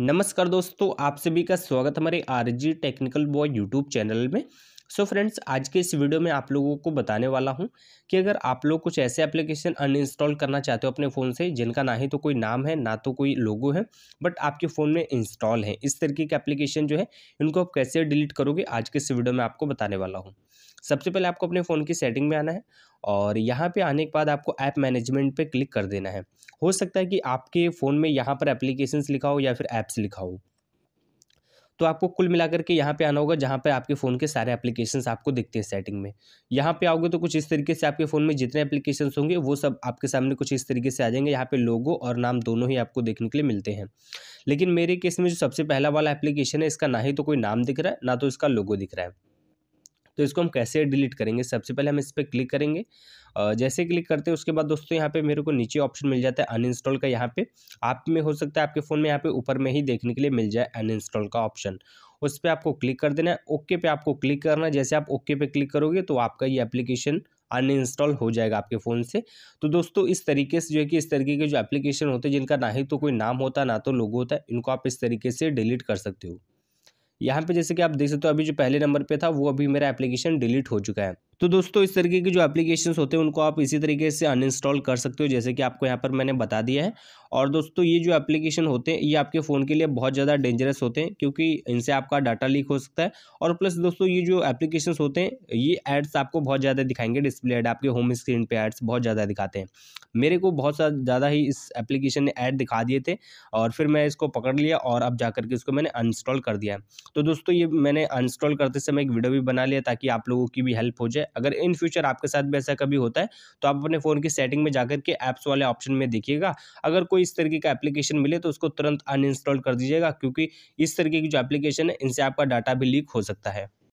नमस्कार दोस्तों आप सभी का स्वागत हमारे R G technical boy YouTube channel में सो so फ्रेंड्स आज के इस वीडियो में आप लोगों को बताने वाला हूँ कि अगर आप लोग कुछ ऐसे एप्लीकेशन अनइंस्टॉल करना चाहते हो अपने फ़ोन से जिनका ना ही तो कोई नाम है ना तो कोई लोगो है बट आपके फ़ोन में इंस्टॉल है इस तरीके के एप्लीकेशन जो है इनको आप कैसे डिलीट करोगे आज के इस वीडियो में आपको बताने वाला हूँ सबसे पहले आपको अपने फ़ोन की सेटिंग में आना है और यहाँ पे आने के बाद आपको ऐप मैनेजमेंट पे क्लिक कर देना है हो सकता है कि आपके फ़ोन में यहाँ पर एप्लीकेशंस लिखा हो या फिर ऐप्स लिखा हो तो आपको कुल मिलाकर के यहाँ पे आना होगा जहाँ पे आपके फ़ोन के सारे एप्लीकेशंस आपको दिखते हैं सेटिंग में यहाँ पे आओगे तो कुछ इस तरीके से आपके फ़ोन में जितने एप्लीकेशंस होंगे वो सब आपके सामने कुछ इस तरीके से आ जाएंगे यहाँ पे लोगो और नाम दोनों ही आपको देखने के लिए मिलते हैं लेकिन मेरे केस में जो सबसे पहला वाला एप्लीकेशन है इसका ना ही तो कोई नाम दिख रहा है ना तो इसका लोगो दिख रहा है तो इसको हम कैसे डिलीट करेंगे सबसे पहले हम इस पर क्लिक करेंगे जैसे क्लिक करते हैं उसके बाद दोस्तों यहाँ पे मेरे को नीचे ऑप्शन मिल जाता है अनइंस्टॉल का यहाँ पे आप में हो सकता है आपके फ़ोन में यहाँ पे ऊपर में ही देखने के लिए मिल जाए अनइंस्टॉल का ऑप्शन उस पर आपको क्लिक कर देना है ओके पे आपको क्लिक करना है जैसे आप ओके पे क्लिक करोगे तो आपका ये एप्लीकेशन अनइंस्टॉल हो जाएगा आपके फ़ोन से तो दोस्तों इस तरीके से जो है कि इस तरीके के जो एप्लीकेशन होते हैं जिनका ना ही तो कोई नाम होता ना तो लोगो होता है इनको आप इस तरीके से डिलीट कर सकते हो यहाँ पे जैसे कि आप देख सकते हो अभी जो पहले नंबर पे था वो अभी मेरा एप्लीकेशन डिलीट हो चुका है तो दोस्तों इस तरीके के जो एप्लीकेशंस होते हैं उनको आप इसी तरीके से अनइंस्टॉल कर सकते हो जैसे कि आपको यहाँ पर मैंने बता दिया है और दोस्तों ये जो एप्लीकेशन होते हैं ये आपके फ़ोन के लिए बहुत ज़्यादा डेंजरस होते हैं क्योंकि इनसे आपका डाटा लीक हो सकता है और प्लस दोस्तों ये जो एप्लीकेशंस होते हैं ये एड्स आपको बहुत ज़्यादा दिखाएंगे डिस्प्ले एड आपके होम स्क्रीन पर एड्स बहुत ज़्यादा दिखाते हैं मेरे को बहुत ज़्यादा ही इस एप्लीकेशन ने ऐड दिखा दिए थे और फिर मैं इसको पकड़ लिया और अब जा करके इसको मैंने अनइंस्टॉल कर दिया तो दोस्तों ये मैंने अनइंस्टॉल करते समय एक वीडियो भी बना लिया ताकि आप लोगों की भी हेल्प हो जाए अगर इन फ्यूचर आपके साथ भी ऐसा कभी होता है तो आप अपने फ़ोन की सेटिंग में जाकर के ऐप्स वाले ऑप्शन में देखिएगा अगर कोई इस तरीके का एप्लीकेशन मिले तो उसको तुरंत अनइंस्टॉल कर दीजिएगा क्योंकि इस तरीके की जो एप्लीकेशन है इनसे आपका डाटा भी लीक हो सकता है